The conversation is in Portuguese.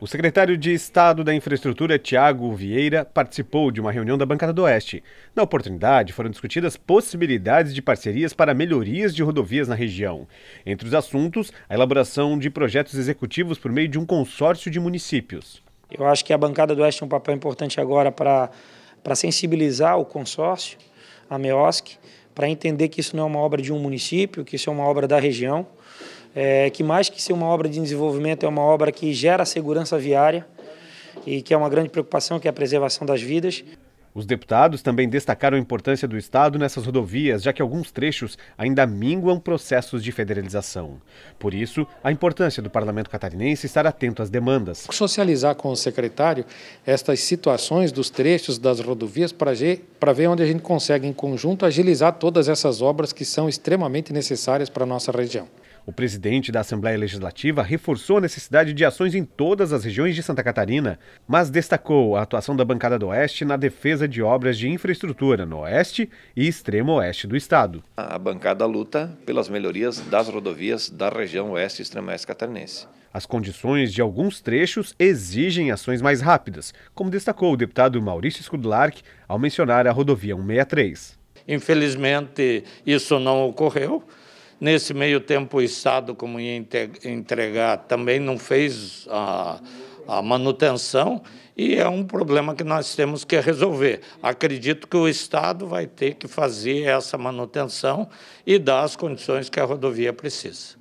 O secretário de Estado da Infraestrutura, Tiago Vieira, participou de uma reunião da Bancada do Oeste. Na oportunidade, foram discutidas possibilidades de parcerias para melhorias de rodovias na região. Entre os assuntos, a elaboração de projetos executivos por meio de um consórcio de municípios. Eu acho que a Bancada do Oeste tem um papel importante agora para, para sensibilizar o consórcio, a MEOSC, para entender que isso não é uma obra de um município, que isso é uma obra da região, é, que mais que ser uma obra de desenvolvimento, é uma obra que gera segurança viária e que é uma grande preocupação, que é a preservação das vidas. Os deputados também destacaram a importância do Estado nessas rodovias, já que alguns trechos ainda minguam processos de federalização. Por isso, a importância do parlamento catarinense estar atento às demandas. Socializar com o secretário estas situações dos trechos das rodovias para ver onde a gente consegue, em conjunto, agilizar todas essas obras que são extremamente necessárias para a nossa região. O presidente da Assembleia Legislativa reforçou a necessidade de ações em todas as regiões de Santa Catarina, mas destacou a atuação da bancada do Oeste na defesa de obras de infraestrutura no Oeste e Extremo Oeste do Estado. A bancada luta pelas melhorias das rodovias da região Oeste e Extremo Oeste catarinense. As condições de alguns trechos exigem ações mais rápidas, como destacou o deputado Maurício Skudlark ao mencionar a rodovia 163. Infelizmente, isso não ocorreu. Nesse meio tempo, o Estado, como ia entregar, também não fez a, a manutenção e é um problema que nós temos que resolver. Acredito que o Estado vai ter que fazer essa manutenção e dar as condições que a rodovia precisa.